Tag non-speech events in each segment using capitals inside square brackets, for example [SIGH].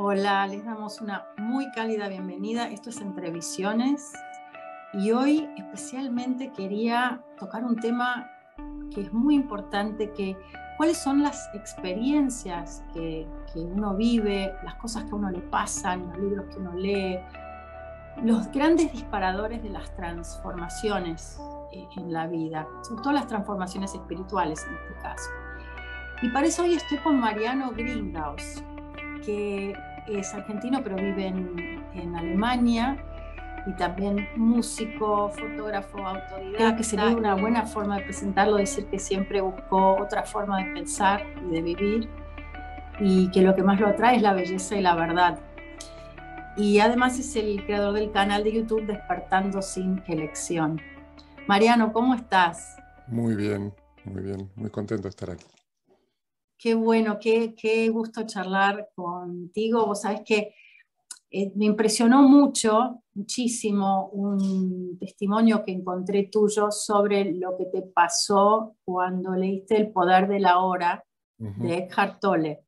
Hola, les damos una muy cálida bienvenida. Esto es Entrevisiones y hoy especialmente quería tocar un tema que es muy importante, que cuáles son las experiencias que, que uno vive, las cosas que a uno le pasan, los libros que uno lee, los grandes disparadores de las transformaciones eh, en la vida, sobre todo las transformaciones espirituales en este caso. Y para eso hoy estoy con Mariano Grindaus, que es argentino, pero vive en, Alemania y también músico, fotógrafo, autodidacta. Creo que sería una buena forma de presentarlo, decir que siempre buscó otra forma de pensar y de vivir y que lo que más lo atrae es la belleza y la verdad. Y además es el creador del canal de YouTube Despertando sin elección. Mariano, ¿cómo estás? Muy bien, muy bien, muy contento de estar aquí. Qué bueno, qué, gusto charlar contigo. Vos sabés que eh, me impresionó mucho, muchísimo, un testimonio que encontré tuyo sobre lo que te pasó cuando leíste El poder de la hora de Eckhart Tolle.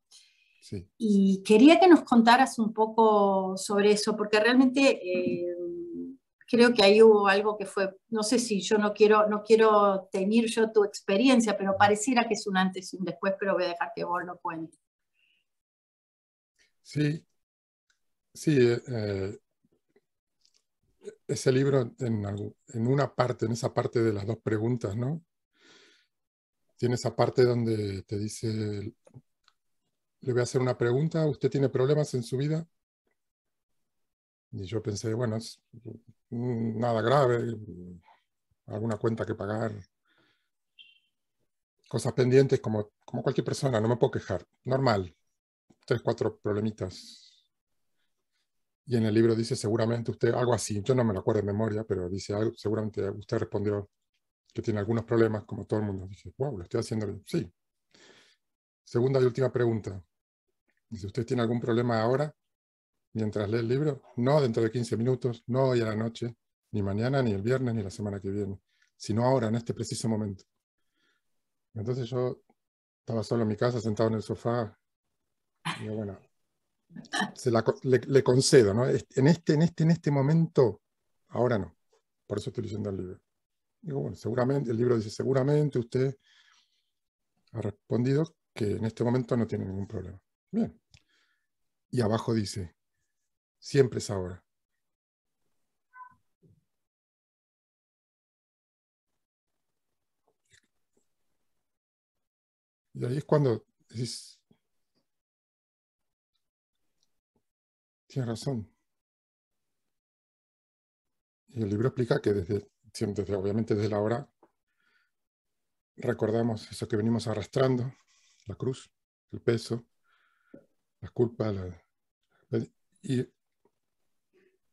Y quería que nos contaras un poco sobre eso, porque realmente eh, creo que ahí hubo algo que fue, no sé si yo no quiero, no quiero tener yo tu experiencia, pero pareciera que es un antes y un después, pero voy a dejar que vos lo cuentes. Sí, sí, eh, eh, ese libro en, en, una parte, en esa parte de las dos preguntas, ¿no? Tiene esa parte donde te dice, le voy a hacer una pregunta, ¿usted tiene problemas en su vida? Y yo pensé, bueno, es mm, nada grave, alguna cuenta que pagar, cosas pendientes como, como cualquier persona, no me puedo quejar, normal, tres, cuatro problemitas. Y en el libro dice, seguramente usted, algo así, yo no me lo acuerdo de memoria, pero dice, algo, seguramente usted respondió que tiene algunos problemas, como todo el mundo. Dice, wow, lo estoy haciendo bien. Sí. Segunda y última pregunta. Dice, ¿usted tiene algún problema ahora? mientras lee el libro, no dentro de 15 minutos, no hoy a la noche, ni mañana, ni el viernes, ni la semana que viene, sino ahora, en este preciso momento. Entonces yo estaba solo en mi casa, sentado en el sofá, y bueno, se le, le, concedo, ¿no? En este, en este, en este momento, ahora no. Por eso estoy leyendo el libro. Digo, bueno, seguramente, el libro dice, seguramente usted ha respondido que en este momento no tiene ningún problema. Bien. Y abajo dice, Siempre es ahora. Y ahí es cuando decís, tienes razón. Y el libro explica que desde, siempre obviamente desde la hora recordamos eso que venimos arrastrando, la cruz, el peso, las culpas, la, y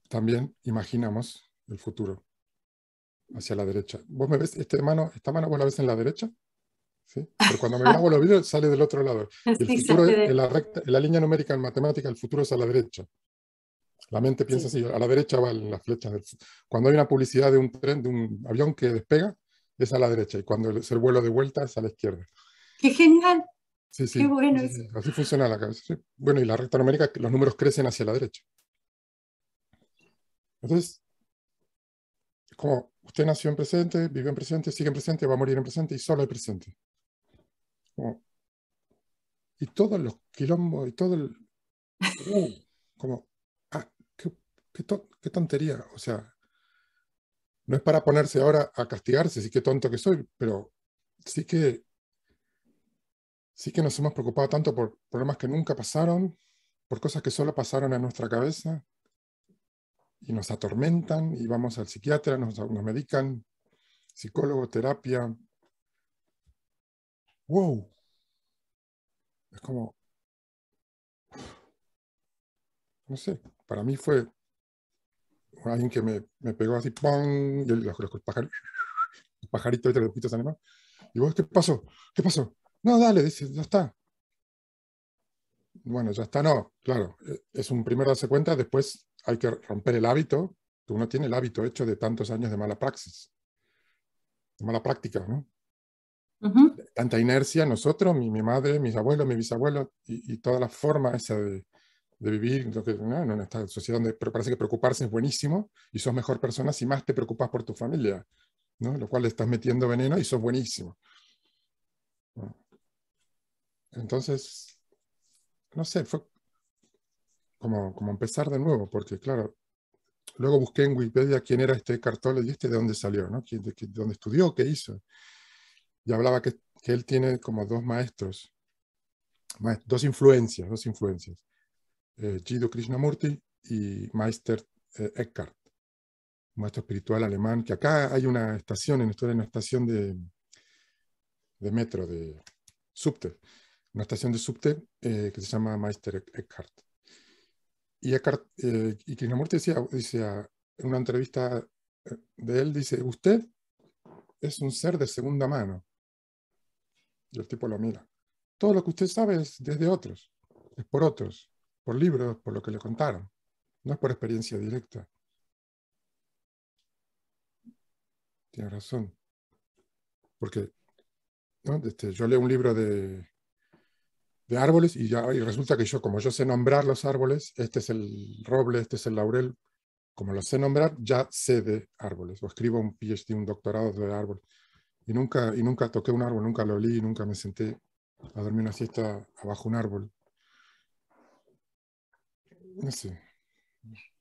también imaginamos el futuro hacia la derecha. Vos me ves, este mano, esta mano vos la ves en la derecha, ¿Sí? Pero cuando me hago [LAUGHS] los vídeos sale del otro lado. en, la línea numérica en matemática, el futuro es a la derecha. La mente piensa así, a la derecha van las flechas. Cuando hay una publicidad de un tren, de un avión que despega, es a la derecha. Y cuando es el vuelo de vuelta, es a la izquierda. ¡Qué genial! Qué bueno. Así funciona la cabeza. Bueno, y la recta numérica, los números crecen hacia la derecha. Entonces, como usted nació en presente, vive en presente, sigue en presente, va a morir en presente y solo hay presente. y todos los quilombos y todo el... [LAUGHS] Uh, como, ah, qué, tontería. O sea, no es para ponerse ahora a castigarse, sí que tonto que soy, pero sí que sí que nos hemos preocupado tanto por problemas que nunca pasaron, por cosas que solo pasaron en nuestra cabeza, y nos atormentan y vamos al psiquiatra, nos, medican, psicólogo, terapia. ¡Wow! Es como, no sé, para mí fue alguien que me, pegó así, ¡pum! Y los, pajaritos este, los pajaritos, animales. Y vos, ¿qué pasó? ¿Qué pasó? No, dale, dice, ya está bueno, ya está, no, claro, eh, es un primero darse cuenta, después hay que romper el hábito, tú uno tiene el hábito hecho de tantos años de mala praxis, de mala práctica, ¿no? Tanta inercia, nosotros, mi, madre, mis abuelos, mis bisabuelos, y, y toda la forma esa de, vivir que, ¿no? en esta sociedad donde parece que preocuparse es buenísimo y sos mejor persona si más te preocupas por tu familia, ¿no? lo cual le estás metiendo veneno y sos buenísimo. Entonces, no sé, fue como, como empezar de nuevo, porque claro, luego busqué en Wikipedia quién era este Cartola y este de dónde salió, ¿no? ¿De, dónde estudió? ¿Qué hizo? Y hablaba que, que él tiene como dos maestros, dos influencias, dos influencias. Eh, Jiddu Krishnamurti y Meister eh, Eckhart, maestro espiritual alemán, que acá hay una estación, en era una estación de, de metro, de subte, una estación de subte eh, que se llama Meister Eckhart. Y, Eckhart, eh, y Krishnamurti decía, ah, en una entrevista eh, de él, dice, usted es un ser de segunda mano. Y el tipo lo mira. Todo lo que usted sabe es desde otros, es por otros, por libros, por lo que le contaron, no es por experiencia directa. Tiene razón. Porque este, yo leo un libro de, de árboles y, ya, resulta que yo, como yo sé nombrar los árboles, este es el roble, este es el laurel, como lo sé nombrar, ya sé de árboles, o escribo un PhD, un doctorado de árboles. Y nunca, y nunca toqué un árbol, nunca lo olí, nunca me senté a dormir una siesta abajo un árbol. Es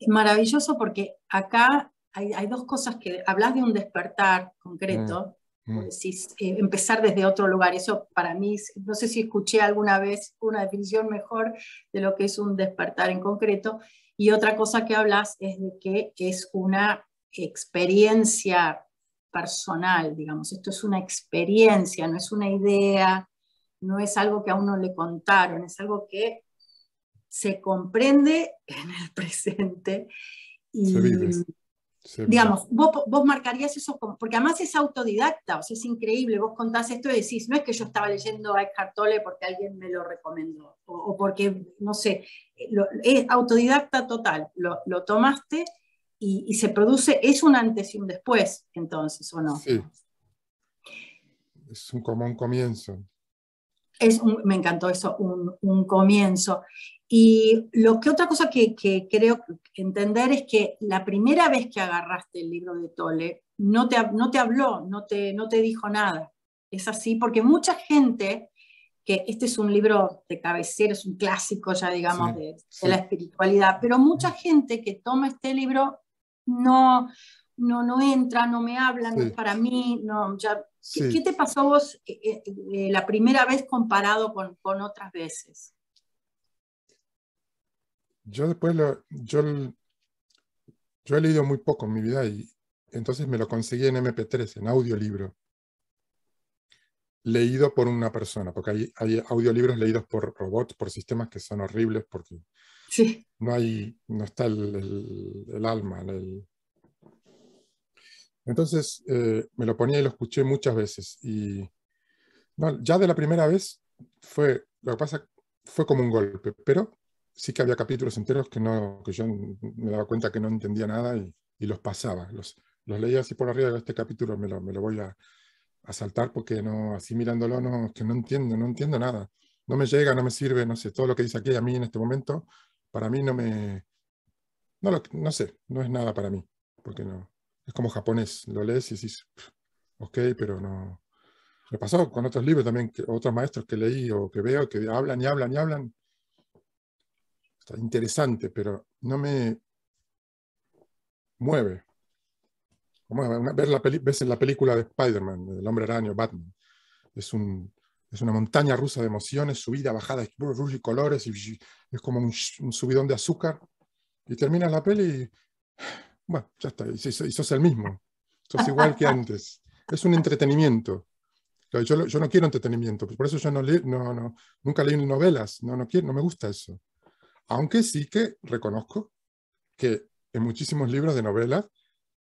maravilloso porque acá hay, hay dos cosas que hablas de un despertar concreto, mm. Mm. Eh, empezar desde otro lugar. Eso para mí, no sé si escuché alguna vez una definición mejor de lo que es un despertar en concreto. Y otra cosa que hablas es de que es una experiencia personal, digamos, esto es una experiencia, no es una idea, no es algo que a uno le contaron, es algo que se comprende en el [LAUGHS] presente y se vive. Digamos, vos, marcarías eso como, porque además es autodidacta, o sea, es increíble, vos contás esto y decís, no es que yo estaba leyendo a Eckhart Tolle porque alguien me lo recomendó, o, porque, no sé, eh, es autodidacta total, lo, tomaste y, se produce, es un antes y un después, entonces, ¿o no? Sí, es un, como un comienzo. Es me encantó eso, un, un comienzo. Y lo que otra cosa que, creo entender es que la primera vez que agarraste el libro de Tole, no te, no te habló, no te, no te dijo nada. Es así, porque mucha gente, que este es un libro de cabecera, es un clásico ya, digamos, de, la espiritualidad, pero mucha gente que toma este libro no, no, entra, no me habla, no es para mí, no, ¿qué, te pasó vos eh, eh, eh, la primera vez comparado con otras veces? yo después lo, yo, he leído muy poco en mi vida y entonces me lo conseguí en MP3, en audiolibro, leído por una persona, porque hay, hay audiolibros leídos por robots, por sistemas que son horribles, porque sí. no, hay, no está el, alma. Entonces eh, me lo ponía y lo escuché muchas veces. Y ya de la primera vez fue, lo que pasa fue como un golpe, pero sí que había capítulos enteros que, no, que yo me daba cuenta que no entendía nada y, y los pasaba. Los, los leía así por arriba, este capítulo me lo, me lo voy a, saltar porque no, así mirándolo, no, que no entiendo, no entiendo nada. No me llega, no me sirve, no sé, todo lo que dice aquí a mí en este momento, para mí no me... No, lo, no sé, no es nada para mí, porque no... Es como japonés, lo lees y dices, ok, pero no... Me pasó con otros libros también, que, otros maestros que leí o que veo, que hablan y hablan y hablan, está interesante, pero no me mueve. ver la ves en la película de Spider-Man, El Hombre Araño, Batman. Es, un, es una montaña rusa de emociones, subida, bajada, colores, y es como un, subidón de azúcar. Y terminas la peli y, bueno, ya está, y, sos el mismo. Sos igual que antes. Es un entretenimiento. Yo, no quiero entretenimiento, por eso yo no, no nunca leí novelas, no, no, quiero, no me gusta eso. Aunque sí que reconozco que en muchísimos libros de novelas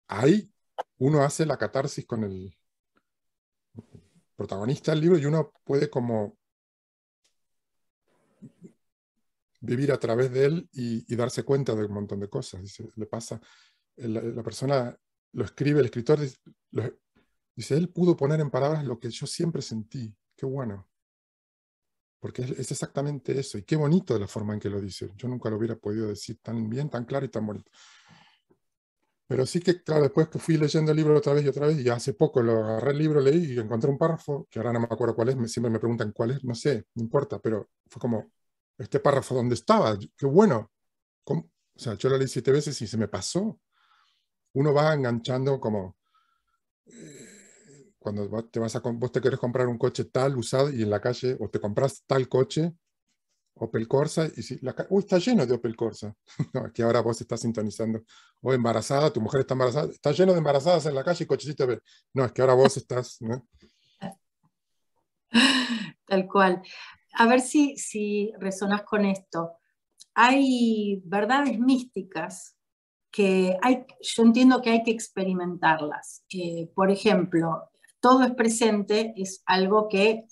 hay, uno hace la catarsis con el protagonista del libro y uno puede como vivir a través de él y, darse cuenta de un montón de cosas. le pasa, la, persona lo escribe, el escritor dice, él pudo poner en palabras lo que yo siempre sentí. Qué bueno porque es exactamente eso. Y qué bonito la forma en que lo dice. Yo nunca lo hubiera podido decir tan bien, tan claro y tan bonito. Pero sí que, claro, después que fui leyendo el libro otra vez y otra vez, y hace poco lo agarré el libro, leí y encontré un párrafo, que ahora no me acuerdo cuál es, me, siempre me preguntan cuál es, no sé, no importa, pero fue como, este párrafo, ¿dónde estaba? Qué bueno. O sea, yo lo leí siete veces y se me pasó. Uno va enganchando como... Eh, cuando te vas a, vos te querés comprar un coche tal usado y en la calle, o te compras tal coche, Opel Corsa, y si la está lleno de Opel Corsa. [LAUGHS] no, ahora vos estás sintonizando. O embarazada, tu mujer está embarazada, está lleno de embarazadas en la calle y ver, No, es que ahora vos estás. [LAUGHS] Tal cual. A ver si, si resonas con esto. Hay verdades místicas que hay, yo entiendo que hay que experimentarlas. Eh, por ejemplo, todo es presente, es algo que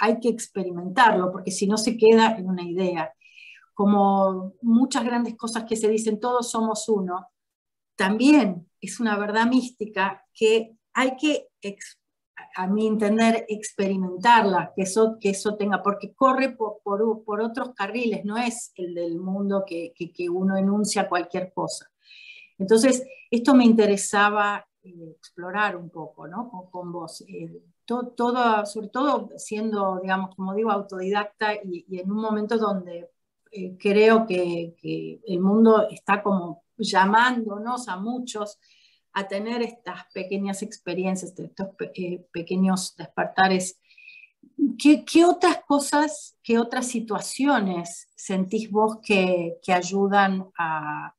hay que experimentarlo, porque si no se queda en una idea. Como muchas grandes cosas que se dicen, todos somos uno, también es una verdad mística que hay que, a mi entender, experimentarla, que eso, que eso tenga, porque corre por, por, otros carriles, no es el del mundo que uno enuncia cualquier cosa. Entonces, esto me interesaba eh, explorar un poco con, vos. Eh, todo, sobre todo siendo, digamos, como digo, autodidacta y, en un momento donde eh, creo que, el mundo está como llamándonos a muchos a tener estas pequeñas experiencias, estos pequeños despertares. ¿Qué, otras cosas, qué otras situaciones sentís vos que ayudan a,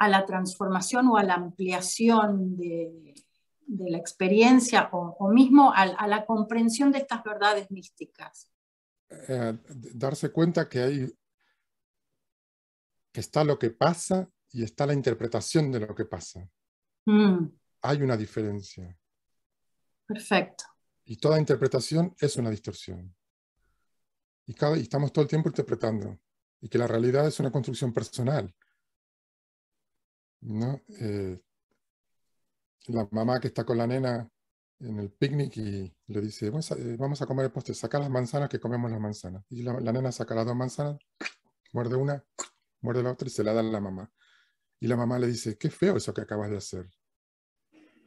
a la transformación o a la ampliación de, la experiencia o, mismo a, la comprensión de estas verdades místicas. Eh, darse cuenta que hay que está lo que pasa y está la interpretación de lo que pasa. Mm. Hay una diferencia. Perfecto. Y toda interpretación es una distorsión. Y, cada, y estamos todo el tiempo interpretando. Y que la realidad es una construcción personal. ¿no? Eh, la mamá que está con la nena en el picnic y le dice, vamos a, eh, comer el postre, saca las manzanas que comemos las manzanas. Y la, nena saca las dos manzanas, muerde una, muerde la otra y se la da a la mamá. Y la mamá le dice, qué feo eso que acabas de hacer.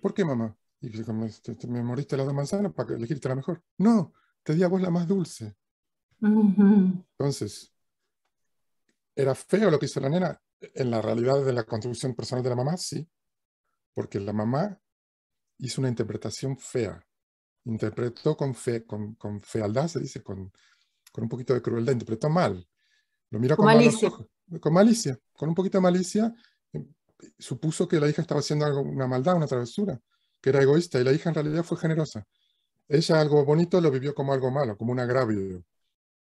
¿Por qué mamá? Y dice, me, moriste las dos manzanas para que elegirte la mejor. No, te di a vos la más dulce. Entonces, era feo lo que hizo la nena, en la realidad de la contribución personal de la mamá, sí, porque la mamá hizo una interpretación fea, interpretó con, fe, con, fealdad, se dice, con, con, un poquito de crueldad, interpretó mal, lo miró con, malicia. con malicia, con un poquito de malicia, eh, supuso que la hija estaba haciendo algo, una maldad, una travesura, que era egoísta, y la hija en realidad fue generosa. Ella algo bonito lo vivió como algo malo, como un agravio.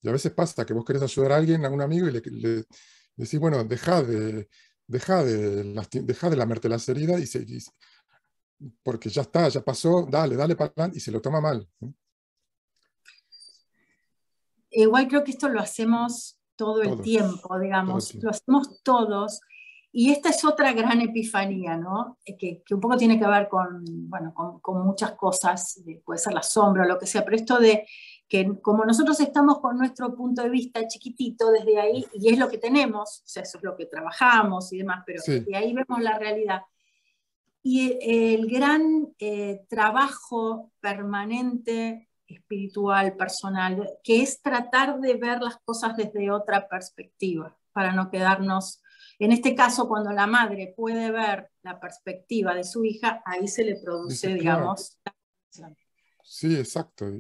Y a veces pasa que vos querés ayudar a alguien, a un amigo, y le decir, bueno, deja de, deja de, de lamerte las heridas y, porque ya está, ya pasó, dale, dale para adelante y se lo toma mal. Igual creo que esto lo hacemos todo el tiempo, digamos, lo hacemos todos. Y esta es otra gran epifanía, ¿no? Que, un poco tiene que ver con, bueno, con, con muchas cosas, puede ser la sombra o lo que sea, pero esto de que como nosotros estamos con nuestro punto de vista chiquitito desde ahí, y es lo que tenemos, o sea, eso es lo que trabajamos y demás, pero de ahí vemos la realidad. Y eh, el, gran eh, trabajo permanente, espiritual, personal, que es tratar de ver las cosas desde otra perspectiva, para no quedarnos, en este caso, cuando la madre puede ver la perspectiva de su hija, ahí se le produce, digamos, Sí, exacto.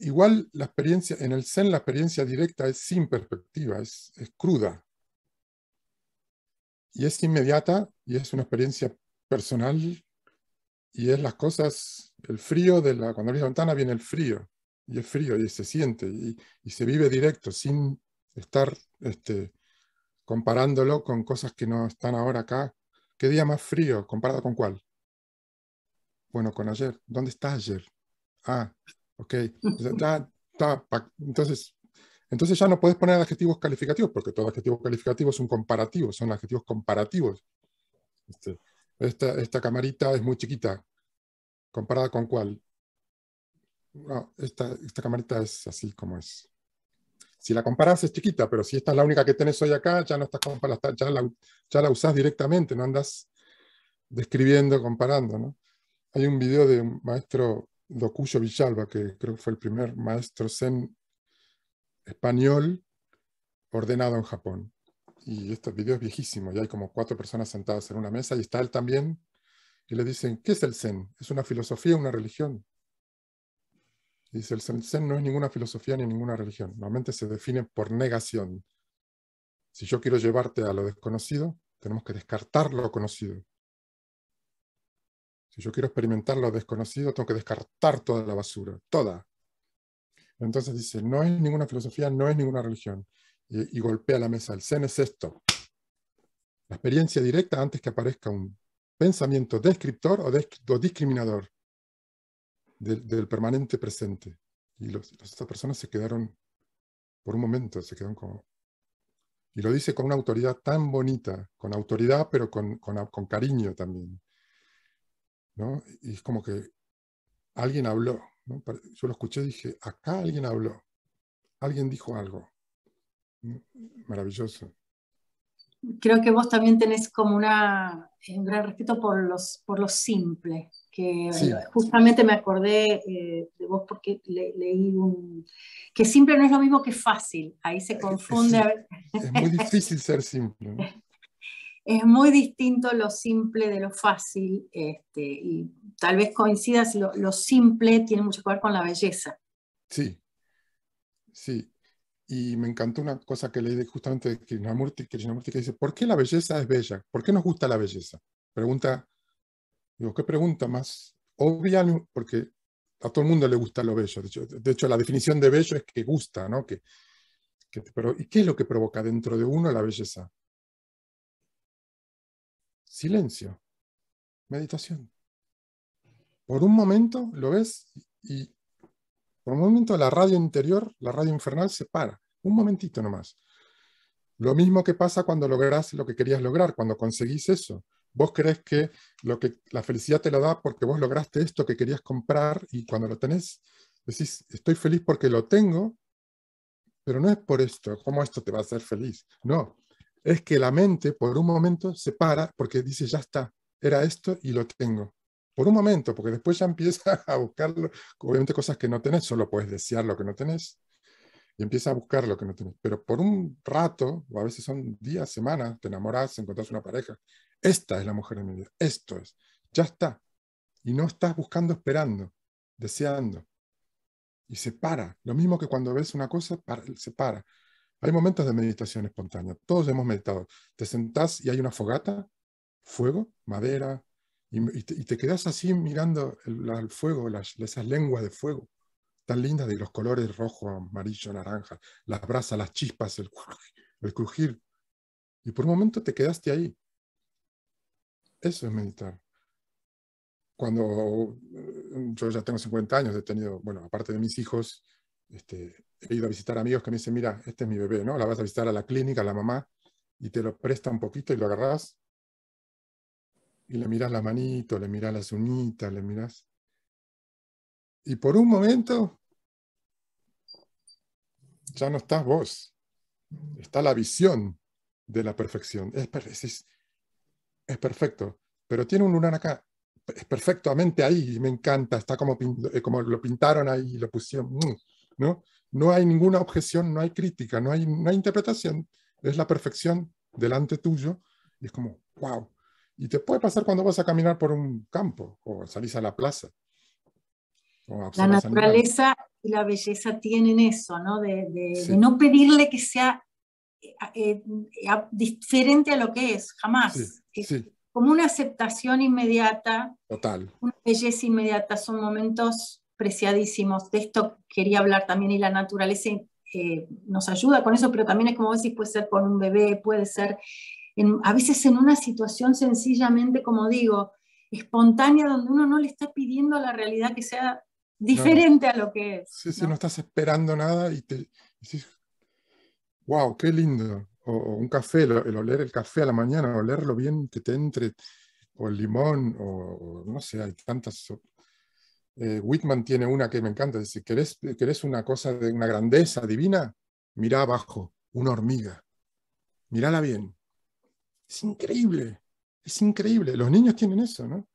Igual la experiencia, en el Zen la experiencia directa es sin perspectiva, es, cruda. Y es inmediata y es una experiencia personal y es las cosas, el frío de la, cuando abres la ventana viene el frío y es frío y se siente y, se vive directo sin estar este, comparándolo con cosas que no están ahora acá. ¿Qué día más frío comparado con cuál? Bueno, con ayer. ¿Dónde está ayer? Ah, ¿ok? Entonces, ya, entonces, ya no puedes poner adjetivos calificativos, porque todo adjetivo calificativo es un comparativo, son adjetivos comparativos. Este, esta, camarita es muy chiquita, comparada con cuál. esta, camarita es así como es. Si la comparas es chiquita, pero si esta es la única que tenés hoy acá, ya no estás comparando, ya la, ya la usás directamente, no andas describiendo, comparando. ¿no? Hay un video de un maestro Dokuyo Villalba, que creo que fue el primer maestro zen español ordenado en Japón. Y este video es viejísimo, y hay como cuatro personas sentadas en una mesa, y está él también, y le dicen, ¿qué es el zen? ¿Es una filosofía, o una religión? dice, el zen no es ninguna filosofía ni ninguna religión, normalmente se define por negación. Si yo quiero llevarte a lo desconocido, tenemos que descartar lo conocido. Si yo quiero experimentar lo desconocido, tengo que descartar toda la basura, toda. Entonces dice, no es ninguna filosofía, no es ninguna religión. Y, golpea la mesa. El zen es esto. La experiencia directa antes que aparezca un pensamiento descriptor o, discriminador del, permanente presente. Y los, estas personas se quedaron, por un momento, se quedaron como... Y lo dice con una autoridad tan bonita, con autoridad, pero con, con cariño también. Y es como que alguien habló, Yo lo escuché y dije, acá alguien habló, alguien dijo algo. Mm, maravilloso. Creo que vos también tenés como una, eh, un gran respeto por los, por los simples, que eh, justamente me acordé eh, de vos porque leí un... que simple no es lo mismo que fácil, ahí se confunde. Es, muy [LAUGHS] difícil ser simple es muy distinto lo simple de lo fácil, este, y tal vez coincida lo, lo, simple tiene mucho que ver con la belleza. Sí, sí. Y me encantó una cosa que leí justamente de Krishnamurti, Krishnamurti que dice, ¿por qué la belleza es bella? ¿Por qué nos gusta la belleza? Pregunta, digo, ¿qué pregunta más obvia? Porque a todo el mundo le gusta lo bello. De hecho, la definición de bello es que gusta, ¿no? ¿y qué es lo que provoca dentro de uno la belleza? Silencio. Meditación. Por un momento lo ves y por un momento la radio interior, la radio infernal se para. Un momentito nomás. Lo mismo que pasa cuando logras lo que querías lograr, cuando conseguís eso. Vos crees que, lo que la felicidad te la da porque vos lograste esto que querías comprar y cuando lo tenés, decís, estoy feliz porque lo tengo, pero no es por esto, cómo esto te va a hacer feliz. No, es que la mente por un momento se para porque dice, ya está, era esto y lo tengo. Por un momento, porque después ya empieza [LAUGHS] a buscarlo. obviamente cosas que no tenés, solo puedes desear lo que no tenés, y empieza a buscar lo que no tenés. Pero por un rato, o a veces son días, semanas, te enamorás, encontrás una pareja. Esta es la mujer de mi vida, esto es, ya está. Y no estás buscando, esperando, deseando. Y se para. Lo mismo que cuando ves una cosa, se para. Hay momentos de meditación espontánea, todos hemos meditado. Te sentás y hay una fogata, fuego, madera, y, te, quedas así mirando el, fuego, las, esas lenguas de fuego tan lindas de los colores rojo, amarillo, naranja, las brasas, las chispas, el, [LAUGHS] el crujir. Y por un momento te quedaste ahí. Eso es meditar cuando eh, yo ya tengo 50 años, he tenido, bueno, aparte de mis hijos, este, he ido a visitar amigos que me dicen, mira, este es mi bebé, ¿no? La vas a visitar a la clínica, a la mamá, y te lo presta un poquito y lo agarrás y le miras la manito, le miras las unitas, le miras Y por un momento ya no estás vos, está la visión de la perfección. Es, perfecto, pero tiene un lunar acá, es perfectamente ahí, me encanta, está como, eh, como lo pintaron ahí, lo pusieron. Mm. ¿no? hay ninguna objeción, no hay crítica, no hay, no interpretación, es la perfección delante tuyo y es como, wow. Y te puede pasar cuando vas a caminar por un campo o salís a la plaza. la naturaleza y la belleza tienen eso, ¿no? De, no pedirle que sea eh, eh, diferente a lo que es, jamás. Como una aceptación inmediata. Total. Una belleza inmediata. Son momentos preciadísimos. De esto quería hablar también y la naturaleza eh, nos ayuda con eso, pero también es como decís, puede ser con un bebé, puede ser a veces en una situación sencillamente, como digo, espontánea, donde uno no le está pidiendo a la realidad que sea diferente a lo que es. Sí, ¿no? estás esperando nada y te dices, wow, qué lindo. O, un café, el, oler el café a la mañana, olerlo bien, que te entre, o el limón, o no sé, hay tantas eh, Whitman tiene una que me encanta, dice, ¿querés, ¿querés una cosa de una grandeza divina? Mirá abajo, una hormiga. Mírala bien. Es increíble, es increíble. Los niños tienen eso, ¿no?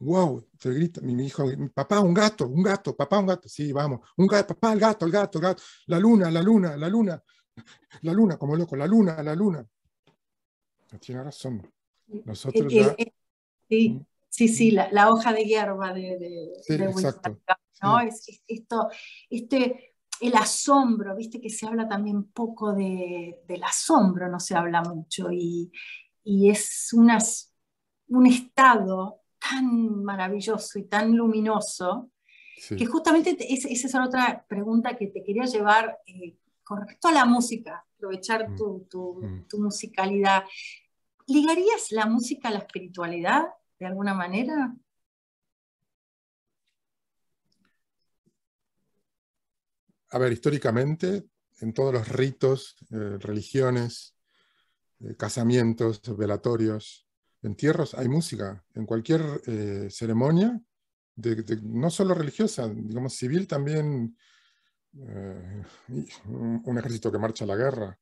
wow, te grita mi hijo, papá, un gato, un gato, papá, un gato, sí, vamos, un gato, papá, el gato, el gato, el gato, la luna, la luna, la luna, [LAUGHS] la luna, como loco, la luna, la luna. tiene razón. Nosotros eh, ya... Eh, sí. Mm. Sí, sí, la, hoja de hierba de, de, ¿no? Es, esto, este, el asombro, viste que se habla también poco de, del asombro, no se habla mucho, y, es unas, un estado tan maravilloso y tan luminoso, que justamente es, esa es otra pregunta que te quería llevar eh, con respecto a la música, aprovechar mm. tu, mm. tu musicalidad. ¿Ligarías la música a la espiritualidad? de alguna manera? A ver, históricamente, en todos los ritos, eh, religiones, eh, casamientos, velatorios, entierros, hay música. En cualquier eh, ceremonia, no solo religiosa, digamos civil también, un, ejército que marcha a la guerra,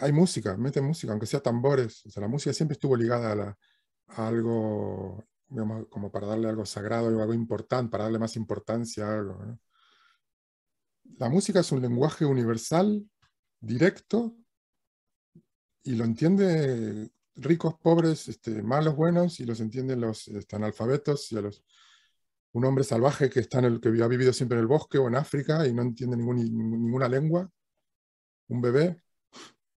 hay música, mete música, aunque sea tambores. O sea, la música siempre estuvo ligada a la, algo, como para darle algo sagrado, o algo importante, para darle más importancia a algo. La música es un lenguaje universal, directo, y lo entiende ricos, pobres, este, malos, buenos, y los entienden los están analfabetos y los un hombre salvaje que está en el que ha vivido siempre en el bosque o en África y no entiende ninguna lengua, un bebé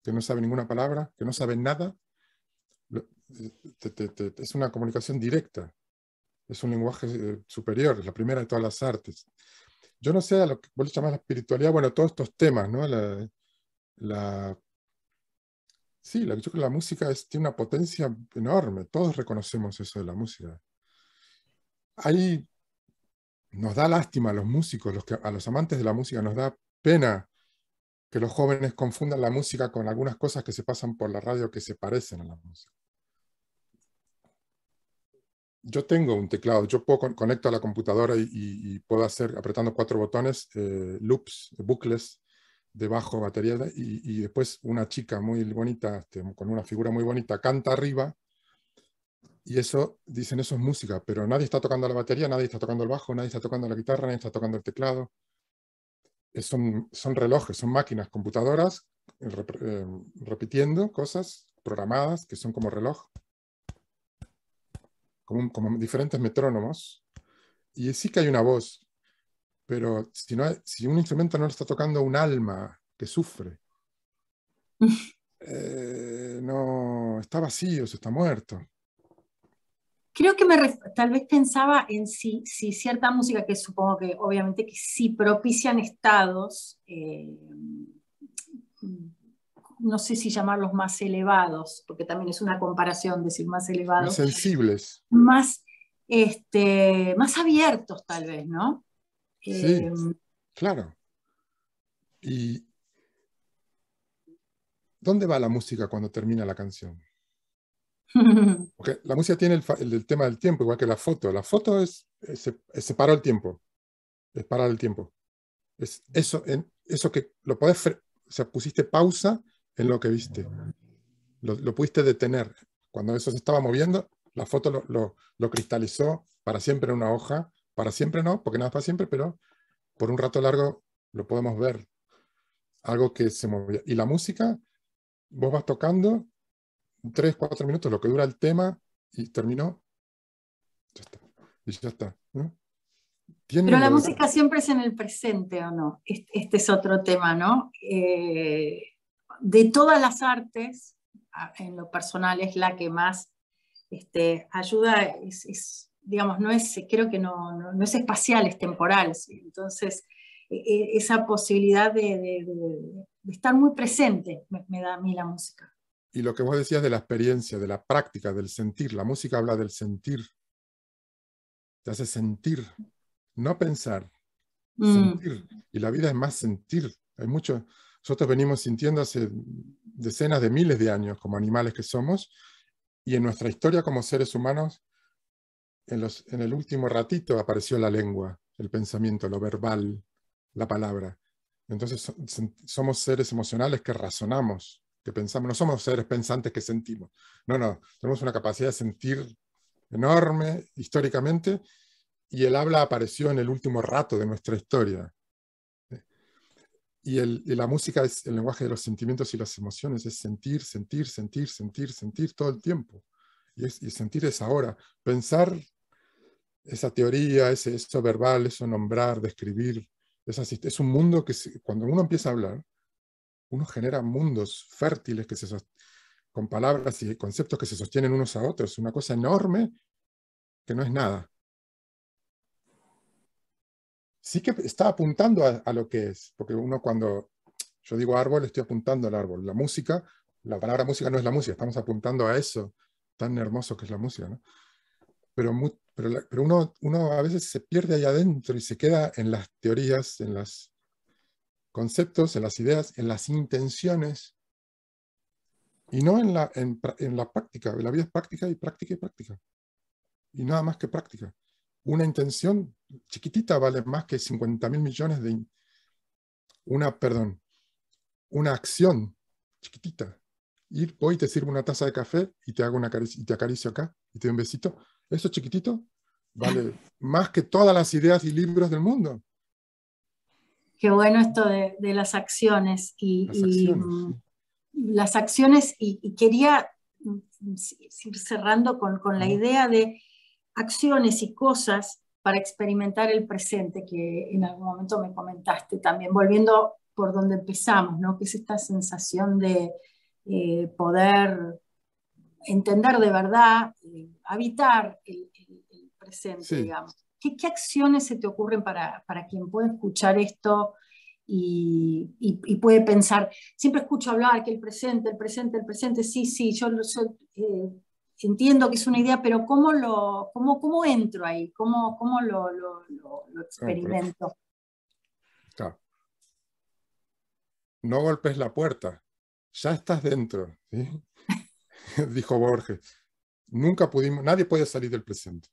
que no sabe ninguna palabra, que no sabe nada, es una comunicación directa, es un lenguaje eh, superior, es la primera de todas las artes. Yo no sé a lo que vos le llamás la espiritualidad, bueno, todos estos temas, ¿no? La, sí, la, yo creo que la música tiene una potencia enorme, todos reconocemos eso de la música. Ahí nos da lástima a los músicos, los a los amantes de la música, nos da pena que los jóvenes confundan la música con algunas cosas que se pasan por la radio que se parecen a la música yo tengo un teclado, yo conecto a la computadora y, puedo hacer, apretando cuatro botones, eh, loops, bucles de bajo batería y, después una chica muy bonita, este, con una figura muy bonita, canta arriba y eso, dicen eso es música, pero nadie está tocando la batería, nadie está tocando el bajo, nadie está tocando la guitarra, nadie está tocando el teclado. Es, son, son relojes, son máquinas, computadoras, eh, eh, repitiendo cosas programadas que son como reloj como, como diferentes metrónomos, y sí que hay una voz, pero si, no si un instrumento no lo está tocando un alma que sufre, eh, no, está vacío, se está muerto. Creo que me tal vez pensaba en si, si cierta música, que supongo que obviamente que sí propician estados, eh, no sé si llamarlos más elevados, porque también es una comparación decir más elevados. Más sensibles. Más, este, más abiertos tal vez, ¿no? Sí, em, claro. ¿Y dónde va la música cuando termina la canción? [LAUGHS] Porque la música tiene el, tema del tiempo, igual que la foto. La foto es, separar el tiempo. Es parar el tiempo. Es eso, en, eso que lo puedes o pusiste pausa en lo que viste. Lo, pudiste detener. Cuando eso se estaba moviendo, la foto lo, cristalizó para siempre en una hoja. Para siempre no, porque nada para siempre, pero por un rato largo lo podemos ver. Algo que se movía. Y la música, vos vas tocando tres, cuatro minutos, lo que dura el tema, y terminó. Ya está. Y ya está. ¿no? Pero la música siempre es en el presente, ¿o no? Este, este es otro tema, ¿no? Eh, de todas las artes, en lo personal es la que más este, ayuda, es, digamos, no es, creo que no, no, es espacial, es temporal. Entonces, e, e, esa posibilidad de, estar muy presente me, da a mí la música. Y lo que vos decías de la experiencia, de la práctica, del sentir, la música habla del sentir, te hace sentir, no pensar, mm. sentir. Y la vida es más sentir. Hay mucho, nosotros venimos sintiendo hace decenas de miles de años como animales que somos y en nuestra historia como seres humanos, en, en el último ratito apareció la lengua, el pensamiento, lo verbal, la palabra. Entonces somos seres emocionales que razonamos, que pensamos, no somos seres pensantes que sentimos. No, no, tenemos una capacidad de sentir enorme históricamente y el habla apareció en el último rato de nuestra historia y, la música es el lenguaje de los sentimientos y las emociones, es sentir, sentir, sentir, sentir, sentir todo el tiempo. Y, sentir es ahora. Pensar esa teoría, ese, eso verbal, eso nombrar, describir, es un mundo que cuando uno empieza a hablar, uno genera mundos fértiles que con palabras y conceptos que se sostienen unos a otros. Es Una cosa enorme que no es nada sí que está apuntando a, lo que es, porque uno cuando yo digo árbol, estoy apuntando al árbol. La música, la palabra música no es la música, estamos apuntando a eso tan hermoso que es la música, ¿no? Pero, pero, pero uno, uno a veces se pierde allá adentro y se queda en las teorías, en los conceptos, en las ideas, en las intenciones, y no en la, en, en la práctica. La vida es práctica y práctica y práctica. Y nada más que práctica una intención chiquitita vale más que 50 mil millones de... Una, perdón, una acción chiquitita. Ir, voy y te sirvo una taza de café y te hago una y te acaricio acá y te doy un besito. Eso chiquitito vale [LAUGHS] más que todas las ideas y libros del mundo. Qué bueno esto de, las acciones y las acciones, y, quería mm, mm, ir cerrando con, la idea de acciones y cosas para experimentar el presente, que en algún momento me comentaste también, volviendo por donde empezamos, ¿no? que es esta sensación de eh, poder entender de verdad, eh, habitar el, presente, digamos. ¿Qué, acciones se te ocurren para, quien puede escuchar esto y, puede pensar, siempre escucho hablar que el presente, el presente, el presente, sí, sí, yo, lo eh, entiendo que es una idea, pero ¿cómo, lo, cómo, cómo entro ahí? ¿Cómo, cómo lo, experimento? No golpes la puerta, ya estás dentro, [LAUGHS] dijo Borges. Nunca pudimos, nadie puede salir del presente.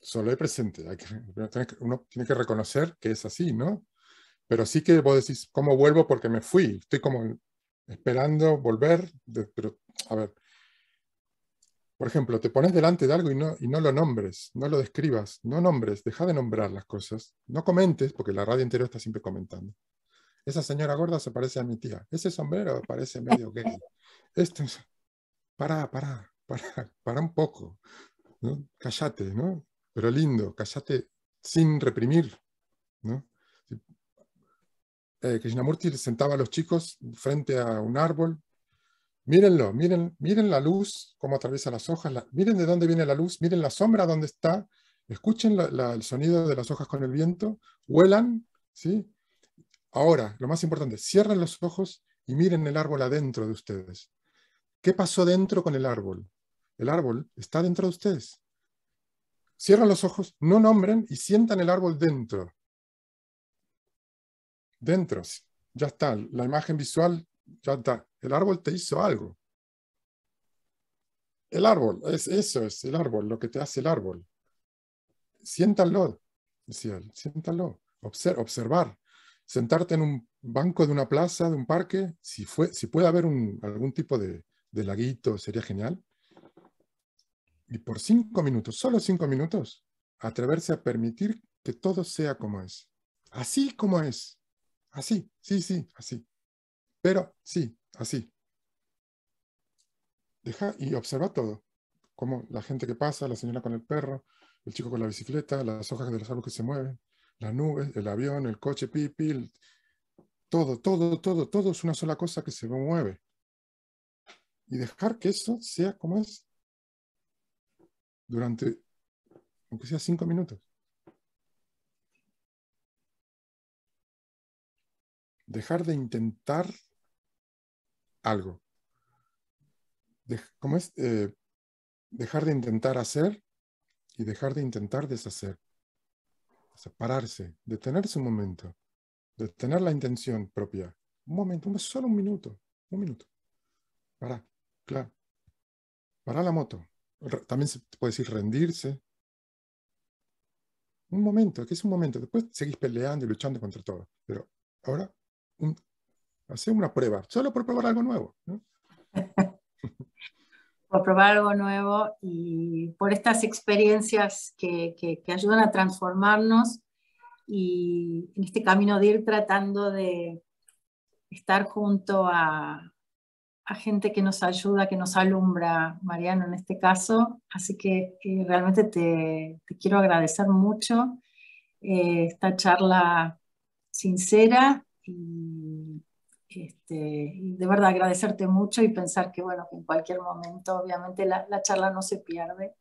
Solo hay presente. uno tiene que reconocer que es así, ¿no? Pero sí que vos decís, ¿cómo vuelvo? Porque me fui. Estoy como esperando volver, pero a ver, por ejemplo, te pones delante de algo y no, y no lo nombres, no lo describas, no nombres, deja de nombrar las cosas, no comentes, porque la radio entera está siempre comentando. Esa señora gorda se parece a mi tía, ese sombrero parece medio gay. Esto para, para para, para un poco. Cállate, ¿no? Pero lindo, cállate sin reprimir, ¿no? Eh, Krishnamurti sentaba a los chicos frente a un árbol Mírenlo, miren, miren la luz, cómo atraviesa las hojas, miren de dónde viene la luz, miren la sombra dónde está, escuchen el sonido de las hojas con el viento, huelan, ¿sí? Ahora, lo más importante, cierren los ojos y miren el árbol adentro de ustedes. ¿Qué pasó dentro con el árbol? El árbol está dentro de ustedes. Cierran los ojos, no nombren y sientan el árbol dentro. Dentro, ya está, la imagen visual el árbol te hizo algo. El árbol, es, eso es el árbol, lo que te hace el árbol. Siéntalo, decía siéntalo. observar. Sentarte en un banco de una plaza, de un parque, si, puede haber algún tipo de, de laguito, sería genial. Y por cinco minutos, solo cinco minutos, atreverse a permitir que todo sea como es. Así como es. Así, sí, sí, así. Pero sí, así. Deja y observa todo. Como la gente que pasa, la señora con el perro, el chico con la bicicleta, las hojas de los árboles que se mueven, las nubes, el avión, el coche, pipi, todo, todo, todo, todo es una sola cosa que se mueve. Y dejar que eso sea como es durante, aunque sea cinco minutos. Dejar de intentar algo. ¿Cómo es? Eh, dejar de intentar hacer y dejar de intentar deshacer. Separarse, detenerse un momento, detener la intención propia. Un momento, solo un minuto, un minuto. Para, claro. Para la moto. También se puede decir rendirse. Un momento, que es un momento. Después seguís peleando y luchando contra todo. Pero ahora un Hacer una prueba, solo por probar algo nuevo. [LAUGHS] por probar algo nuevo y por estas experiencias que, ayudan a transformarnos y en este camino de ir tratando de estar junto a, a gente que nos ayuda, que nos alumbra, Mariano en este caso. Así que eh, realmente te, quiero agradecer mucho eh, esta charla sincera y este, de verdad agradecerte mucho y pensar que, bueno, en cualquier momento obviamente la, charla no se pierde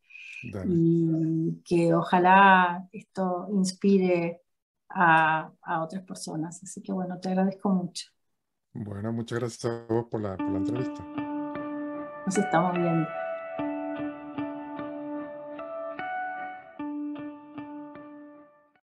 y que ojalá esto inspire a, otras personas. Así que bueno, te agradezco mucho. Bueno, muchas gracias a vos por la, por la entrevista. Nos estamos viendo.